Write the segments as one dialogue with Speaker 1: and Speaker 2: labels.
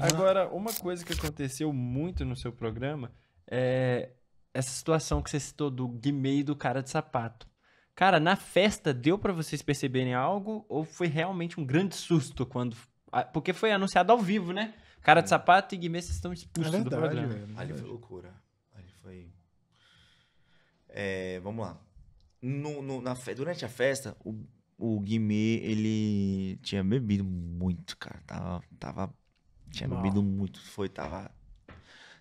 Speaker 1: Né? Agora, uma coisa que aconteceu muito no seu programa é essa situação que você citou do guimê e do cara de sapato. Cara, na festa deu para vocês perceberem algo ou foi realmente um grande susto quando. Porque foi anunciado ao vivo, né? Cara de é. sapato e guimê, vocês estão expulsos é verdade, do programa. é Ali foi loucura. Ali foi. É, vamos lá. No, no, na, durante a festa, o, o Guimê, ele tinha bebido muito, cara. Tava, tava tinha bebido muito, foi, tava.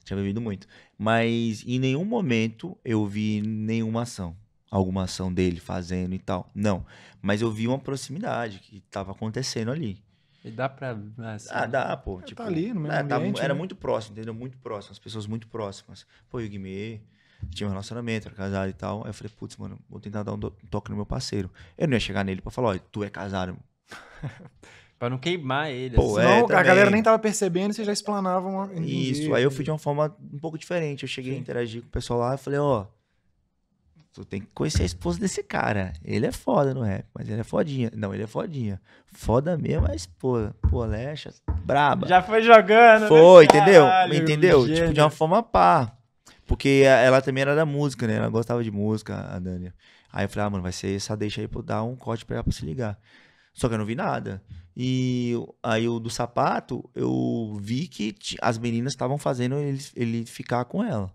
Speaker 1: Tinha bebido muito. Mas em nenhum momento eu vi nenhuma ação. Alguma ação dele fazendo e tal. Não. Mas eu vi uma proximidade que tava acontecendo ali. E dá pra. Assim, ah, dá, pô. É, tipo, tá ali no mesmo é, ambiente, Era né? muito próximo, entendeu? Muito próximo. As pessoas muito próximas. Pô, e o Guimê tinha um relacionamento, era casado e tal. Aí eu falei, putz, mano, vou tentar dar um, um toque no meu parceiro. Eu não ia chegar nele pra falar, olha, tu é casado. Pra não queimar ele. Pô, assim. é, não, a galera nem tava percebendo e vocês já explanavam. Isso, aí eu fui de uma forma um pouco diferente. Eu cheguei Sim. a interagir com o pessoal lá e falei, ó, tu tem que conhecer a esposa desse cara. Ele é foda no rap, mas ele é fodinha. Não, ele é fodinha. Foda mesmo é a esposa. Pô, Lecha, braba. Já foi jogando, né, Foi, entendeu? Caralho, entendeu? Gênero. Tipo, de uma forma pá. Porque ela também era da música, né? Ela gostava de música, a Dani. Aí eu falei, ah, mano, vai ser essa deixa aí pra eu dar um corte pra ela pra se ligar. Só que eu não vi nada. E aí o do sapato, eu vi que as meninas estavam fazendo ele, ele ficar com ela.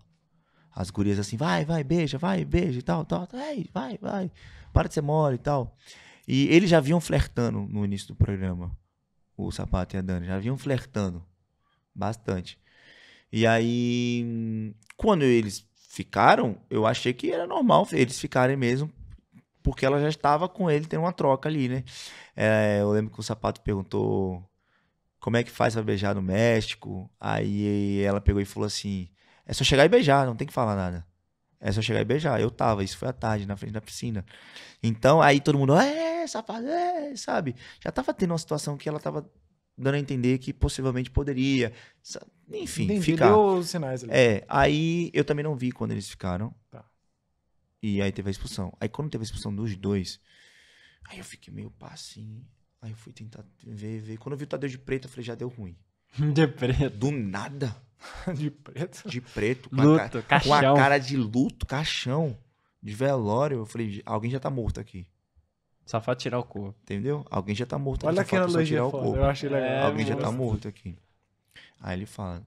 Speaker 1: As gurias assim, vai, vai, beija, vai, beija e tal, tal, vai, vai, vai, para de ser mole e tal. E eles já vinham flertando no início do programa, o Sapato e a Dani, já vinham flertando bastante. E aí, quando eles ficaram, eu achei que era normal eles ficarem mesmo porque ela já estava com ele, tem uma troca ali, né? É, eu lembro que o Sapato perguntou como é que faz pra beijar no México. Aí ela pegou e falou assim: é só chegar e beijar, não tem que falar nada. É só chegar e beijar. Eu tava, isso foi à tarde, na frente da piscina. Então, aí todo mundo, é, sapato é, sabe? Já tava tendo uma situação que ela tava dando a entender que possivelmente poderia. Enfim, Entendi, ficar. Deu os sinais ali. É, aí eu também não vi quando eles ficaram. Tá. E aí teve a expulsão. Aí quando teve a expulsão dos dois, aí eu fiquei meio passinho. Aí eu fui tentar ver, ver. Quando eu vi o Tadeu de preto, eu falei, já deu ruim. De preto. Do nada. De preto? De preto. Com luto, a cara, caixão. Com a cara de luto, caixão. De velório. Eu falei, alguém já tá morto aqui. Só falta tirar o corpo. Entendeu? Alguém já tá morto Olha aqui. Olha aquela tirar o corpo. Eu acho legal. É, alguém já tá morto aqui. Aí ele fala,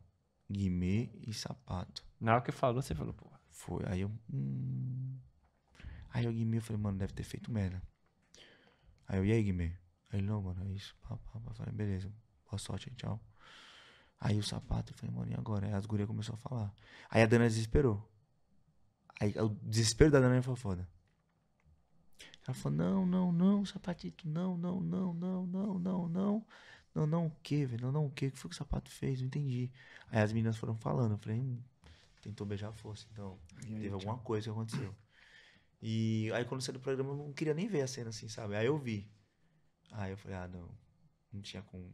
Speaker 1: Guimê e sapato. Na hora que falou, você falou, pô. Foi. Aí eu. Hum... Aí o Guimê, eu falei, mano, deve ter feito merda. Aí eu, e aí, Guimê? Aí ele, não, mano, é isso. Pá, pá, pá. Eu falei, beleza, boa sorte, tchau. Aí o sapato, eu falei, mano, e agora? Aí as gurias começou a falar. Aí a Dana desesperou. Aí o desespero da Dana foi foda. Ela falou, não, não, não, sapatito, não, não, não, não, não, não, não. Não, não, o que, velho? Não, não, o que? O que foi que o sapato fez? Não entendi. Aí as meninas foram falando, eu falei, hum, tentou beijar a força, então teve alguma coisa que aconteceu. E aí quando saiu do programa eu não queria nem ver a cena assim, sabe? Aí eu vi. Aí eu falei, ah, não. Não tinha como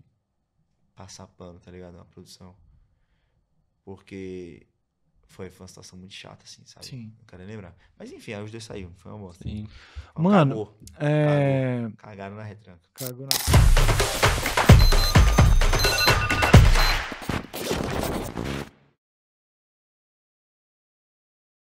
Speaker 1: passar pano, tá ligado? Na produção. Porque foi, foi uma situação muito chata, assim, sabe? Sim. Não quero lembrar. Mas enfim, aí os dois saíram, foi uma bosta. Sim. Mano, cagou, é... cagou. Cagaram na retranca. Cagou na retranca.